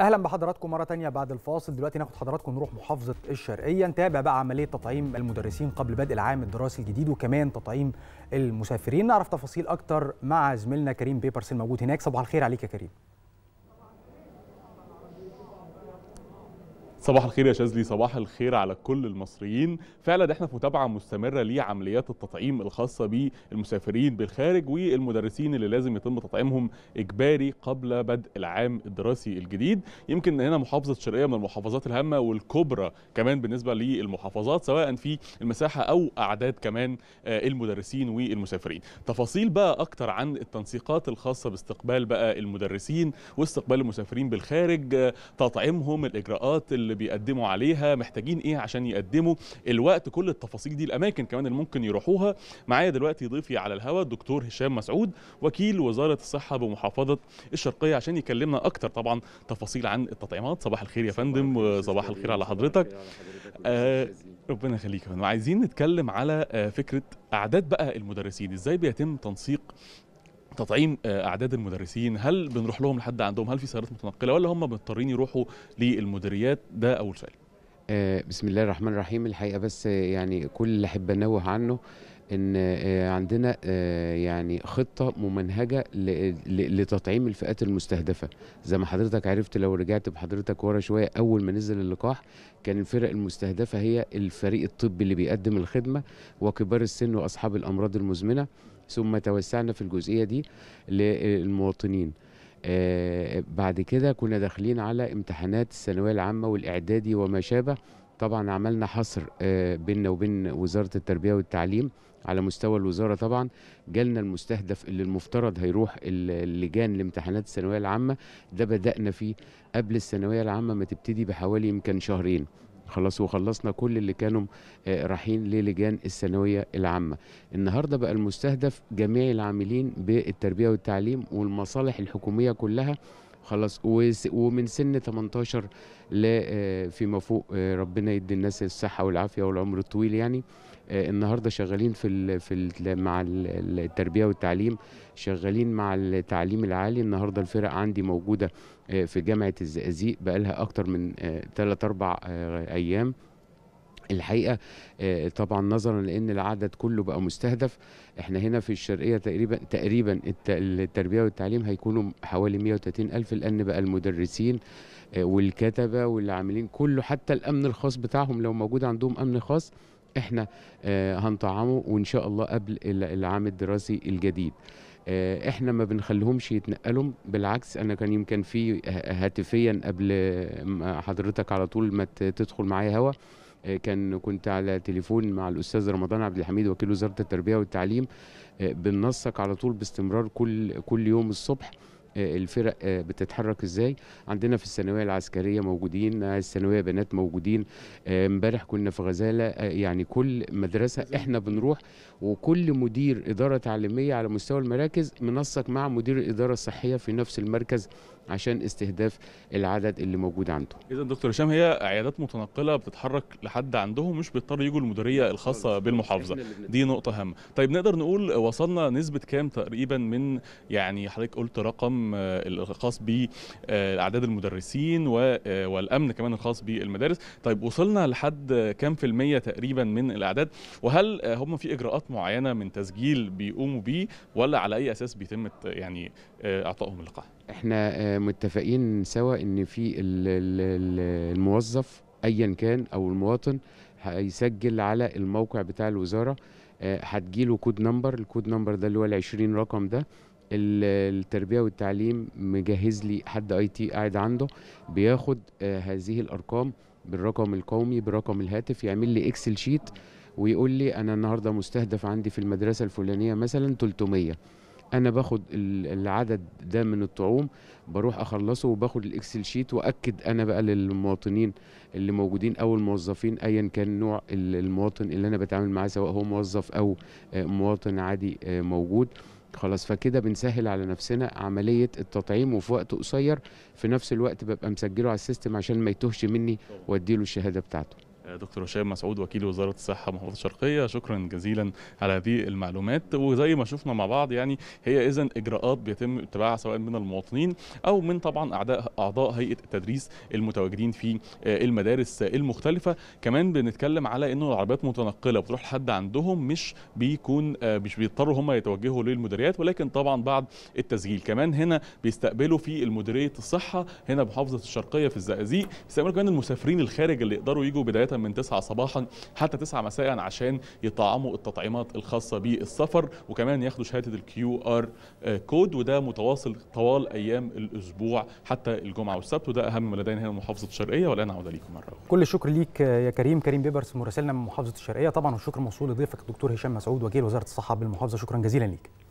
اهلا بحضراتكم مره تانية بعد الفاصل دلوقتي ناخد حضراتكم نروح محافظه الشرقيه نتابع بقى عمليه تطعيم المدرسين قبل بدء العام الدراسي الجديد وكمان تطعيم المسافرين نعرف تفاصيل اكتر مع زميلنا كريم بيبرس الموجود هناك صباح الخير عليك يا كريم صباح الخير يا شاذلي صباح الخير على كل المصريين فعلا احنا في متابعه مستمره لعمليات التطعيم الخاصه بالمسافرين بالخارج والمدرسين اللي لازم يتم تطعيمهم اجباري قبل بدء العام الدراسي الجديد يمكن هنا محافظه شرقيه من المحافظات الهامه والكبرى كمان بالنسبه للمحافظات سواء في المساحه او اعداد كمان آه، المدرسين والمسافرين تفاصيل بقى اكتر عن التنسيقات الخاصه باستقبال بقى المدرسين واستقبال المسافرين بالخارج آه، تطعيمهم الاجراءات اللي بيقدموا عليها محتاجين ايه عشان يقدموا الوقت كل التفاصيل دي الاماكن كمان اللي ممكن يروحوها معايا دلوقتي ضيفي على الهواء الدكتور هشام مسعود وكيل وزاره الصحه بمحافظه الشرقيه عشان يكلمنا اكتر طبعا تفاصيل عن التطعيمات صباح الخير يا فندم وصباح الخير على حضرتك آه، ربنا يخليك يا فندم عايزين نتكلم على آه، فكره اعداد بقى المدرسين ازاي بيتم تنسيق تطعيم آه، اعداد المدرسين هل بنروح لهم لحد عندهم هل في سيارات متنقله ولا هم مضطرين يروحوا للمديريات ده اول سؤال آه، بسم الله الرحمن الرحيم الحقيقه بس آه، يعني كل اللي احب انوه عنه ان آه، عندنا آه، يعني خطه ممنهجه لتطعيم الفئات المستهدفه زي ما حضرتك عرفت لو رجعت بحضرتك ورا شويه اول ما نزل اللقاح كان الفرق المستهدفه هي الفريق الطبي اللي بيقدم الخدمه وكبار السن واصحاب الامراض المزمنه ثم توسعنا في الجزئيه دي للمواطنين آه، بعد كده كنا داخلين على امتحانات الثانويه العامه والاعدادي وما شابه طبعا عملنا حصر آه، بيننا وبين وزاره التربيه والتعليم على مستوى الوزاره طبعا جالنا المستهدف اللي المفترض هيروح اللجان لامتحانات الثانويه العامه ده بدانا فيه قبل الثانويه العامه ما تبتدي بحوالي يمكن شهرين خلاص وخلصنا كل اللي كانوا آه، رايحين للجان الثانويه العامه النهارده بقى المستهدف جميع العاملين بالتربيه والتعليم والمصالح الحكوميه كلها خلاص ومن سن 18 ل آه، فيما فوق آه، ربنا يدي الناس الصحه والعافيه والعمر الطويل يعني آه، النهارده شغالين في الـ في الـ مع التربيه والتعليم شغالين مع التعليم العالي النهارده الفرق عندي موجوده في جامعه الزقازيق بقى لها اكتر من 3 4 ايام الحقيقه آه، طبعا نظرا لان العدد كله بقى مستهدف احنا هنا في الشرقيه تقريبا تقريبا التربيه والتعليم هيكونوا حوالي 130 الف لان بقى المدرسين آه، والكتبه واللي عاملين كله حتى الامن الخاص بتاعهم لو موجود عندهم امن خاص احنا آه، هنطعمه وان شاء الله قبل العام الدراسي الجديد احنا ما بنخليهمش يتنقلوا بالعكس انا كان يمكن في هاتفيا قبل حضرتك على طول ما تدخل معايا هوا آه، كان كنت على تليفون مع الاستاذ رمضان عبد الحميد وكيل وزاره التربيه والتعليم آه، بننسق على طول باستمرار كل كل يوم الصبح آه، الفرق بتتحرك ازاي عندنا في الثانويه العسكريه موجودين الثانويه بنات موجودين امبارح كنا في غزاله يعني كل مدرسه احنا بنروح وكل مدير اداره تعليميه على مستوى المراكز منسق مع مدير الاداره الصحيه في نفس المركز عشان استهداف العدد اللي موجود عنده اذا دكتور هشام هي عيادات متنقله بتتحرك لحد عندهم مش بيضطروا يجوا المديريه الخاصه بالمحافظه دي نقطه هامه طيب نقدر نقول وصلنا نسبه كام تقريبا من يعني حضرتك قلت رقم آه، الخاص باعداد آه، المدرسين آه، والامن كمان الخاص بالمدارس طيب وصلنا لحد كام في الميه تقريبا من الاعداد وهل هم في اجراءات معينه من تسجيل بيقوموا بيه ولا على اي اساس بيتم يعني اعطائهم اللقاح احنا آه، متفقين سوا ان في الموظف ايا كان او المواطن هيسجل على الموقع بتاع الوزاره آه، هتجيله كود نمبر الكود نمبر ده اللي هو ال 20 رقم ده التربيه والتعليم مجهز لي حد اي تي قاعد عنده بياخد آه، هذه الارقام بالرقم القومي برقم الهاتف يعمل لي اكسل شيت ويقول لي انا النهارده مستهدف عندي في المدرسه الفلانيه مثلا 300 انا باخد العدد ده من الطعوم بروح اخلصه وباخد الاكسل شيت واكد انا بقى للمواطنين اللي موجودين او الموظفين ايا كان نوع المواطن اللي انا بتعامل معاه سواء هو موظف او آه، مواطن عادي آه، موجود خلاص فكده بنسهل على نفسنا عمليه التطعيم وفي وقت قصير في نفس الوقت ببقى مسجله على السيستم عشان ما يتوهش مني واديله الشهاده بتاعته دكتور هشام مسعود وكيل وزاره الصحه محافظه الشرقيه شكرا جزيلا على هذه المعلومات وزي ما شفنا مع بعض يعني هي اذا اجراءات بيتم اتباعها سواء من المواطنين او من طبعا اعداء اعضاء هيئه التدريس المتواجدين في آه، المدارس المختلفه كمان بنتكلم على انه العربيات متنقله بتروح لحد عندهم مش بيكون آه، مش بيضطروا هم يتوجهوا للمديريات ولكن طبعا بعد التسجيل كمان هنا بيستقبلوا في المديريه الصحه هنا بمحافظه الشرقيه في الزقازيق بيستقبلوا كمان المسافرين الخارج اللي يقدروا يجوا بدايه من 9 صباحا حتى 9 مساء عشان يطعموا التطعيمات الخاصه بالسفر وكمان ياخدوا شهاده الكيو ار كود وده متواصل طوال ايام الاسبوع حتى الجمعه والسبت وده اهم ما لدينا هنا محافظه الشرقيه والان عوده ليكم مره أخرى. كل الشكر ليك يا كريم كريم بيبرس مراسلنا من محافظه الشرقيه طبعا والشكر موصول لضيفك الدكتور هشام مسعود وكيل وزاره الصحه بالمحافظه شكرا جزيلا ليك